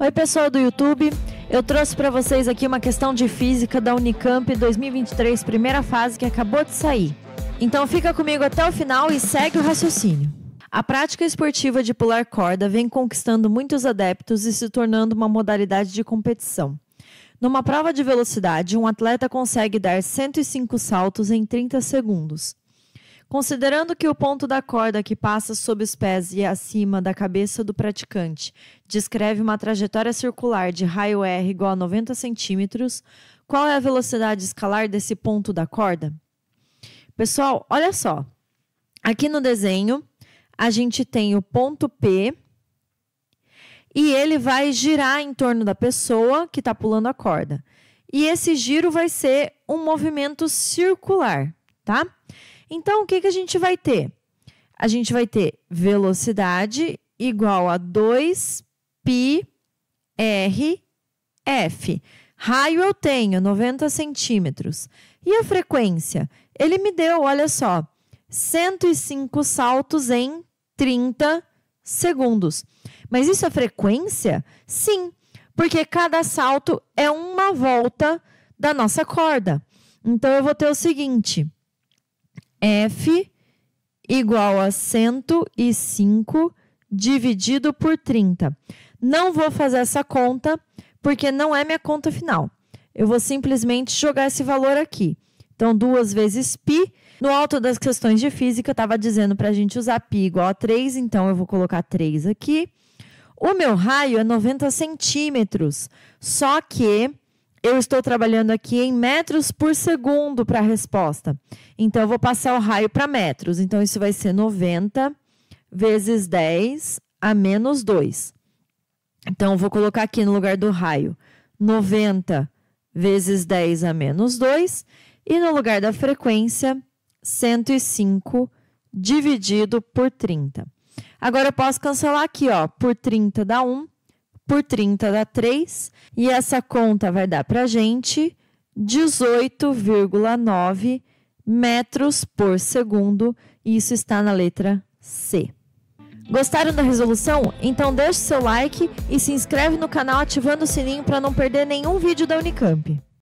Oi, pessoal do YouTube. Eu trouxe para vocês aqui uma questão de física da Unicamp 2023, primeira fase que acabou de sair. Então fica comigo até o final e segue o raciocínio. A prática esportiva de pular corda vem conquistando muitos adeptos e se tornando uma modalidade de competição. Numa prova de velocidade, um atleta consegue dar 105 saltos em 30 segundos. Considerando que o ponto da corda que passa sob os pés e acima da cabeça do praticante descreve uma trajetória circular de raio R igual a 90 centímetros, qual é a velocidade escalar desse ponto da corda? Pessoal, olha só. Aqui no desenho, a gente tem o ponto P e ele vai girar em torno da pessoa que está pulando a corda. E esse giro vai ser um movimento circular tá? Então, o que, que a gente vai ter? A gente vai ter velocidade igual a 2πRF. Raio eu tenho, 90 centímetros. E a frequência? Ele me deu, olha só, 105 saltos em 30 segundos. Mas isso é frequência? Sim, porque cada salto é uma volta da nossa corda. Então, eu vou ter o seguinte F igual a 105 dividido por 30. Não vou fazer essa conta porque não é minha conta final. Eu vou simplesmente jogar esse valor aqui. Então, duas vezes π. No alto das questões de física, eu estava dizendo para a gente usar π igual a 3, então eu vou colocar 3 aqui. O meu raio é 90 centímetros, só que eu estou trabalhando aqui em metros por segundo para a resposta. Então, eu vou passar o raio para metros. Então, isso vai ser 90 vezes 10 a menos 2. Então, eu vou colocar aqui no lugar do raio 90 vezes 10 a menos 2. E no lugar da frequência, 105 dividido por 30. Agora, eu posso cancelar aqui, ó, por 30 dá 1 por 30 dá 3, e essa conta vai dar para a gente 18,9 metros por segundo, e isso está na letra C. Gostaram da resolução? Então deixe seu like e se inscreve no canal ativando o sininho para não perder nenhum vídeo da Unicamp.